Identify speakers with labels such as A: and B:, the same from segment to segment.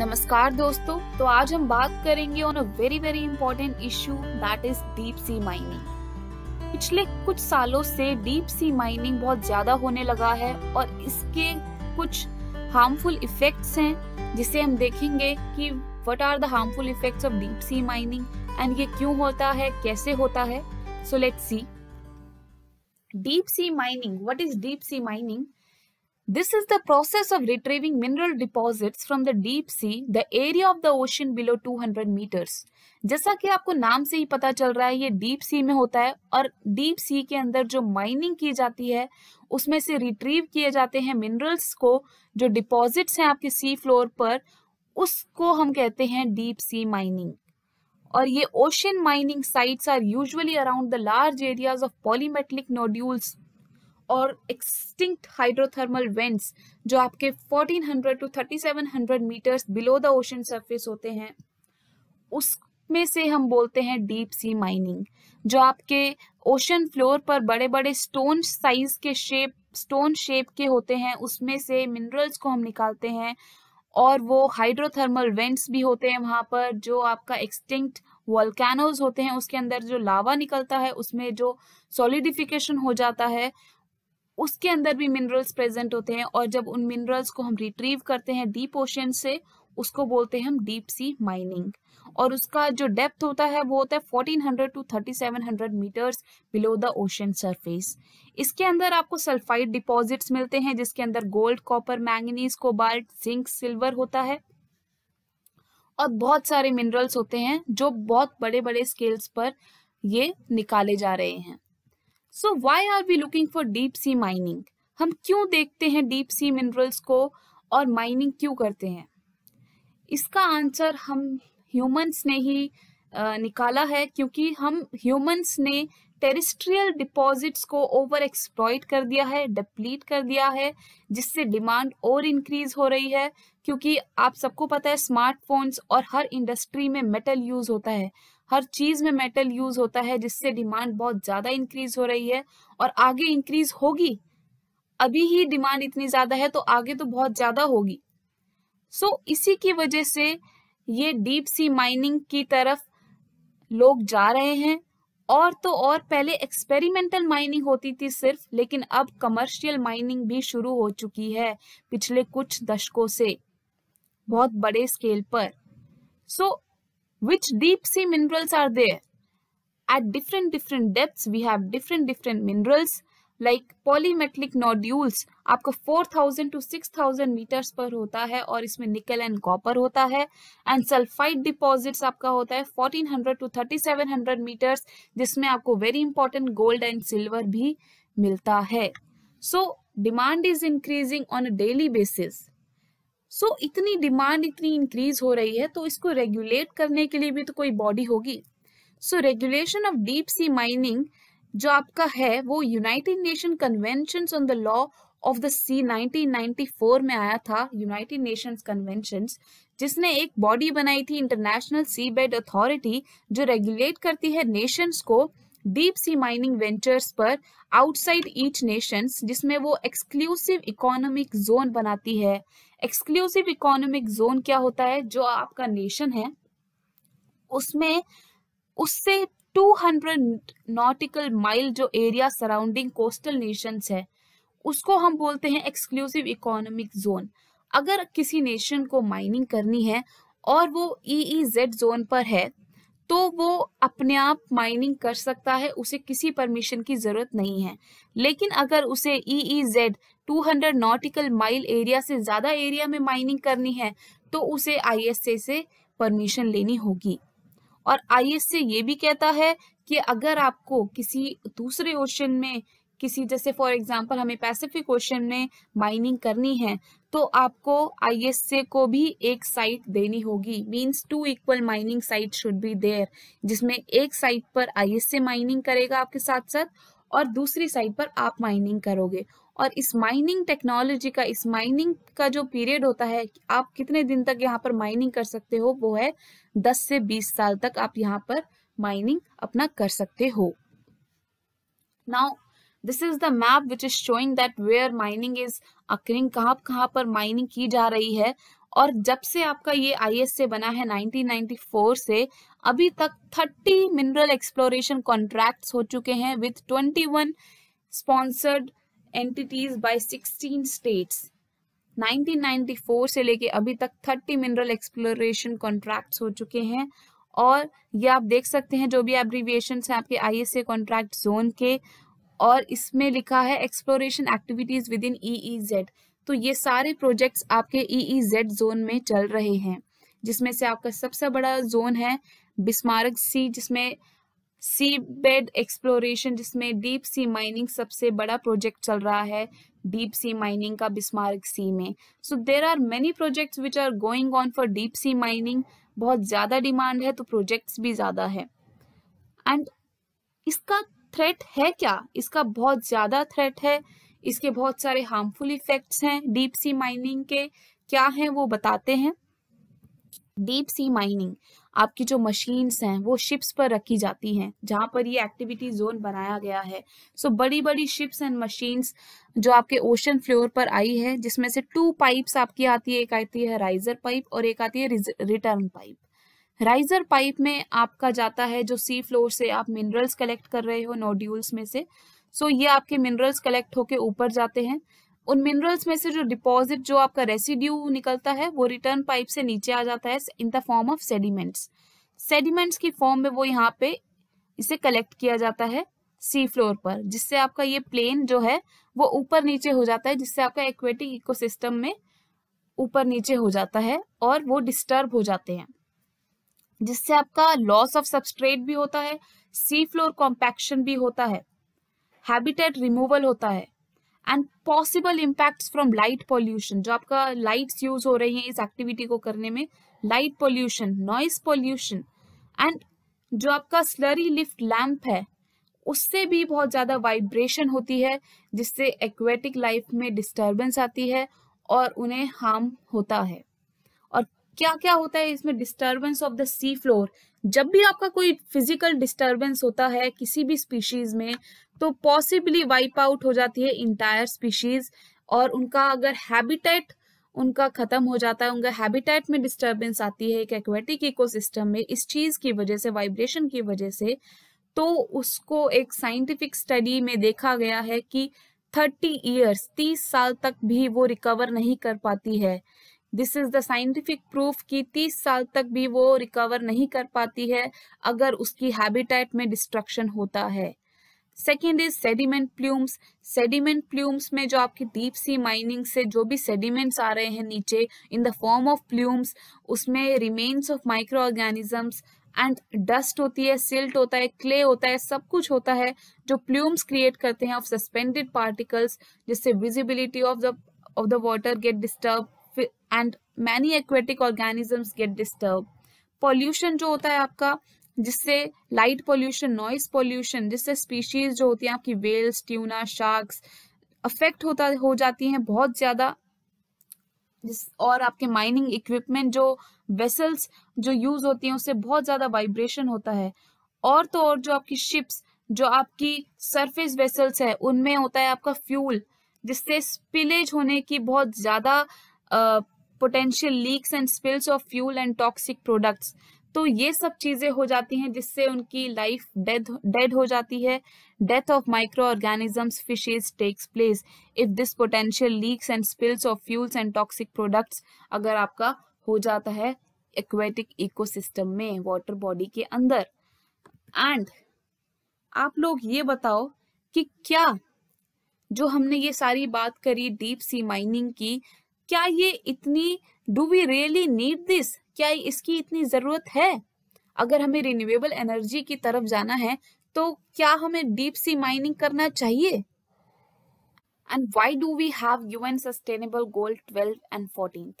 A: नमस्कार दोस्तों तो आज हम बात करेंगे on a very very important issue that is deep sea mining पिछले कुछ सालों से डीप सी माइनिंग बहुत ज्यादा होने लगा है और इसके कुछ हार्मफुल इफेक्ट्स हैं जिसे हम देखेंगे कि what are the harmful effects of deep sea mining and ये क्यों होता है कैसे होता है so let's see deep sea mining what is deep sea mining This is the process of retrieving mineral deposits from the deep sea, the area of the ocean below 200 meters. जैसा कि आपको नाम से ही पता चल रहा है ये डीप सी में होता है और डीप सी के अंदर जो माइनिंग की जाती है उसमें से रिट्रीव किए जाते हैं मिनरल्स को जो डिपॉजिट्स हैं आपके सी फ्लोर पर उसको हम कहते हैं डीप सी माइनिंग और ये ocean mining sites are usually around the large areas of polymetallic nodules और एक्सटिंक्ट हाइड्रोथर्मल वेंट्स जो आपके 1400 to 3700 meters below the ocean surface होते हैं उसमें से हम बोलते हैं डीप सी माइनिंग जो आपके ओशन फ्लोर पर बड़े बड़े स्टोन साइज के शेप स्टोन शेप के होते हैं उसमें से मिनरल्स को हम निकालते हैं और वो हाइड्रोथर्मल वेंट्स भी होते हैं वहां पर जो आपका एक्सटिंक्ट वॉल्केनोज होते हैं उसके अंदर जो लावा निकलता है उसमें जो सॉलिडिफिकेशन हो जाता है उसके अंदर भी मिनरल्स प्रेजेंट होते हैं और जब उन मिनरल्स को हम रिट्रीव करते हैं डीप ओशन से उसको बोलते हैं हम डीप सी माइनिंग और उसका जो डेप्थ होता है वो होता है 1400 to 3700 meters below the ocean surface इसके अंदर आपको सल्फाइड डिपॉजिट्स मिलते हैं जिसके अंदर gold copper manganese cobalt zinc silver होता है और बहुत सारे मिनरल्स होते हैं जो बहुत बड़े बड़े स्केल्स पर ये निकाले जा रहे हैं so why are we looking for deep sea mining हम क्यों देखते हैं डीप सी मिनरल्स को और माइनिंग क्यों करते हैं इसका आंसर हम ह्यूमंस ने ही निकाला है क्योंकि हम ह्यूमंस ने टेरिस्ट्रियल डिपॉजिट्स को ओवर एक्सप्लॉयट कर दिया है डिप्लीट कर दिया है जिससे डिमांड और इंक्रीज हो रही है क्योंकि आप सबको पता है स्मार्टफोन्स और हर इंडस्ट्री में मेटल यूज होता है हर चीज में मेटल यूज होता है जिससे डिमांड बहुत ज्यादा इंक्रीज हो रही है और आगे इंक्रीज होगी अभी ही डिमांड इतनी ज्यादा है तो आगे तो बहुत ज्यादा होगी सो so, इसी की वजह से ये डीप सी माइनिंग की तरफ लोग जा रहे हैं और तो और पहले एक्सपेरिमेंटल माइनिंग होती थी सिर्फ लेकिन अब कमर्शियल माइनिंग भी शुरू हो चुकी है पिछले कुछ दशकों से बहुत बड़े स्केल पर सो so, which deep sea minerals are there at different different depths we have different different minerals like polymetallic nodules आपका 4000 to 6000 meters पर होता है और इसमें निकल एंड कॉपर होता है एंड सल्फाइड डिपॉजिट्स आपका होता है 1400 to 3700 meters जिसमें आपको very important gold and silver भी मिलता है so demand is increasing on a daily basis so so, इतनी डिमांड इतनी इंक्रीज हो रही है तो इसको रेगुलेट करने के लिए भी तो कोई बॉडी होगी so regulation of deep sea mining जो आपका है वो United Nation convention on the law of the sea 1994 में आया था यूनाइटेड नेशंस कन्वेंशन जिसने एक बॉडी बनाई थी इंटरनेशनल सी बेड अथॉरिटी जो रेगुलेट करती है नेशंस को डीप सी माइनिंग वेंचर्स पर आउटसाइड ईच नेशंस जिसमें वो एक्सक्लूसिव इकोनॉमिक जोन बनाती है एक्सक्लूसिव इकोनॉमिक जोन क्या होता है जो आपका नेशन है उसमें उससे 200 नॉटिकल माइल जो एरिया सराउंडिंग कोस्टल नेशंस है उसको हम बोलते हैं एक्सक्लूसिव इकोनॉमिक जोन अगर किसी नेशन को माइनिंग करनी है और वो ई e जोन e पर है तो वो अपने आप माइनिंग कर सकता है उसे किसी परमिशन की जरूरत नहीं है लेकिन अगर उसे E 200 Z two hundred nautical mile area से ज्यादा एरिया में माइनिंग करनी है तो उसे आई से परमिशन लेनी होगी और आई ये भी कहता है कि अगर आपको किसी दूसरे ओशन में किसी जैसे फॉर एग्जाम्पल हमें पैसिफिक ओशन में माइनिंग करनी है तो आपको ए को भी एक साइट देनी होगी means two equal mining site should be there जिसमें एक साइट पर आईएसए माइनिंग करेगा आपके साथ साथ और दूसरी साइट पर आप माइनिंग करोगे और इस माइनिंग टेक्नोलॉजी का इस माइनिंग का जो पीरियड होता है आप कितने दिन तक यहाँ पर माइनिंग कर सकते हो वो है 10 से 20 साल तक आप यहाँ पर माइनिंग अपना कर सकते हो now this is the map which is showing that where mining is occurring कहाँ कहाँ पर माइनिंग की जा रही है और जब से आपका ये आई से बना है 1994 से अभी तक 30 मिनरल एक्सप्लोरेशन कॉन्ट्रैक्ट्स हो चुके हैं with 21 one sponsored entities by sixteen states 1994 से लेके अभी तक 30 मिनरल एक्सप्लोरेशन कॉन्ट्रैक्ट्स हो चुके हैं और ये आप देख सकते हैं जो भी एब्रीविएशन है आपके आई एस कॉन्ट्रैक्ट जोन के और इसमें लिखा है exploration activities within E तो ये सारे प्रोजेक्ट्स आपके ई e जोन e में चल रहे हैं जिसमें से आपका सबसे बड़ा जोन है बिस्मारक सी जिसमें सी बेड एक्सप्लोरेशन जिसमें डीप सी माइनिंग सबसे बड़ा प्रोजेक्ट चल रहा है डीप सी माइनिंग का बिस्मारक सी में so there are many projects which are going on for deep sea mining बहुत ज़्यादा डिमांड है तो प्रोजेक्ट्स भी ज़्यादा है एंड इसका थ्रेट है क्या इसका बहुत ज्यादा थ्रेट है इसके बहुत सारे हार्मफुल इफेक्ट्स हैं डीप सी माइनिंग के क्या है वो बताते हैं डीप सी माइनिंग आपकी जो मशीन्स हैं वो शिप्स पर रखी जाती हैं जहां पर ये एक्टिविटी जोन बनाया गया है सो so, बड़ी बड़ी शिप्स एंड मशीन्स जो आपके ओशन फ्लोर पर आई है जिसमें से टू पाइप्स आपकी आती है एक आती है राइजर पाइप और एक आती है रिटर्न पाइप राइजर पाइप में आपका जाता है जो सी फ्लोर से आप मिनरल्स कलेक्ट कर रहे हो नोड्यूल्स में से सो so, ये आपके मिनरल्स कलेक्ट होके ऊपर जाते हैं उन मिनरल्स में से जो डिपॉजिट जो आपका रेसिड्यू निकलता है वो रिटर्न पाइप से नीचे आ जाता है in the form of sediments sediments की फॉर्म में वो यहाँ पे इसे कलेक्ट किया जाता है सी फ्लोर पर जिससे आपका ये प्लेन जो है वो ऊपर नीचे हो जाता है जिससे आपका एक्वेटिक इकोसिस्टम में ऊपर नीचे हो जाता है और वो डिस्टर्ब हो जाते हैं जिससे आपका लॉस ऑफ सबस्ट्रेट भी होता है सी फ्लोर कॉम्पैक्शन भी होता है हैबिटेट रिमूवल होता है and possible impact from light pollution जो आपका लाइट्स यूज हो रही हैं इस एक्टिविटी को करने में light pollution noise pollution and जो आपका स्लरी लिफ्ट लैम्प है उससे भी बहुत ज़्यादा वाइब्रेशन होती है जिससे एक्वेटिक लाइफ में डिस्टर्बेंस आती है और उन्हें हार्म होता है क्या क्या होता है इसमें disturbance of the sea floor जब भी आपका कोई फिजिकल डिस्टर्बेंस होता है किसी भी स्पीशीज में तो पॉसिबली वाइप आउट हो जाती है इंटायर स्पीशीज और उनका अगर हैबिटेट उनका खत्म हो जाता है उनका हैबिटेट में डिस्टर्बेंस आती है एक एक्वेटिक इकोसिस्टम में इस चीज की वजह से वाइब्रेशन की वजह से तो उसको एक साइंटिफिक स्टडी में देखा गया है कि थर्टी ईयर्स तीस साल तक भी वो रिकवर नहीं कर पाती है this is the scientific proof कि 30 साल तक भी वो रिकवर नहीं कर पाती है अगर उसकी हैबिटेट में डिस्ट्रक्शन होता है second is sediment plumes sediment plumes में जो आपकी डीप सी माइनिंग से जो भी सेडिमेंट्स आ रहे हैं नीचे in the form of plumes उसमें remains of micro organisms and dust होती है सिल्ट होता है क्ले होता है सब कुछ होता है जो प्लूम्स क्रिएट करते हैं ऑफ सस्पेंडेड पार्टिकल्स जिससे visibility of the of the water get disturb and many aquatic organisms get disturb pollution जो होता है आपका जिससे लाइट पॉल्यूशन नॉइस पॉल्यूशन जिससे स्पीशीज जो होती है आपकी वेल्स ट्यूना शार्क्स अफेक्ट होता हो जाती हैं बहुत ज़्यादा जिस और आपके माइनिंग इक्विपमेंट जो वेसल्स जो यूज़ होती हैं उससे बहुत ज़्यादा वाइब्रेशन होता है और तो और जो आपकी शिप्स जो आपकी सरफेस वेसल्स है उनमें होता है आपका फ्यूल जिससे स्पिलेज होने की बहुत ज़्यादा potential leaks and spills of fuel and toxic products तो ये सब चीजें हो जाती हैं जिससे उनकी लाइफ डेड डेड हो जाती है death of micro organisms fishes takes place if this potential leaks and spills of fuels and toxic products अगर आपका हो जाता है एक्वेटिक इकोसिस्टम में वाटर बॉडी के अंदर एंड आप लोग ये बताओ कि क्या जो हमने ये सारी बात करी डीप सी माइनिंग की क्या ये इतनी do we really need this क्या इसकी इतनी जरूरत है अगर हमें रिन्यूएबल एनर्जी की तरफ जाना है तो क्या हमें डीप सी माइनिंग करना चाहिए and why do we have an sustainable goal twelve and fourteen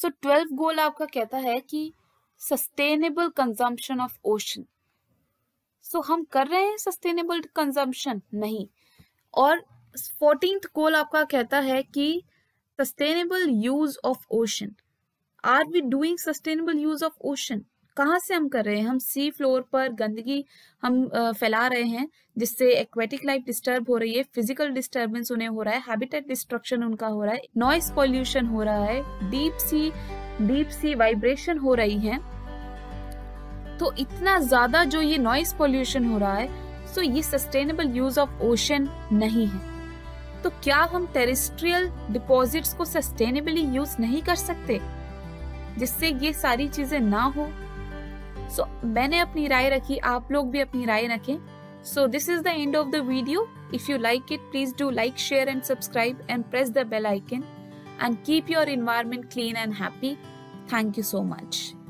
A: so twelve goal आपका कहता है कि sustainable consumption of ocean so हम कर रहे हैं सस्टेनेबल कंजम्पशन नहीं और फोर्टींथ गोल आपका कहता है कि sustainable use of ocean are we doing sustainable use of ocean कहाँ से हम कर रहे हैं हम सी फ्लोर पर गंदगी हम फैला रहे हैं जिससे एक्वेटिक लाइफ डिस्टर्ब हो रही है फिजिकल डिस्टर्बेंस उन्हें हो रहा है हैबिटेट डिस्ट्रक्शन उनका हो रहा है नॉइस पॉल्यूशन हो रहा है deep sea deep sea vibration हो रही है तो इतना ज्यादा जो ये नॉइस पॉल्यूशन हो रहा है सो ये सस्टेनेबल यूज ऑफ ओशन नहीं है तो क्या हम टेरिस्ट्रियल डिपॉजिट्स को सस्टेनेबली यूज नहीं कर सकते जिससे ये सारी चीजें ना हो सो so, मैंने अपनी राय रखी आप लोग भी अपनी राय रखें so this is the end of the video if you like it please do like share and subscribe and press the bell icon and keep your environment clean and happy thank you so much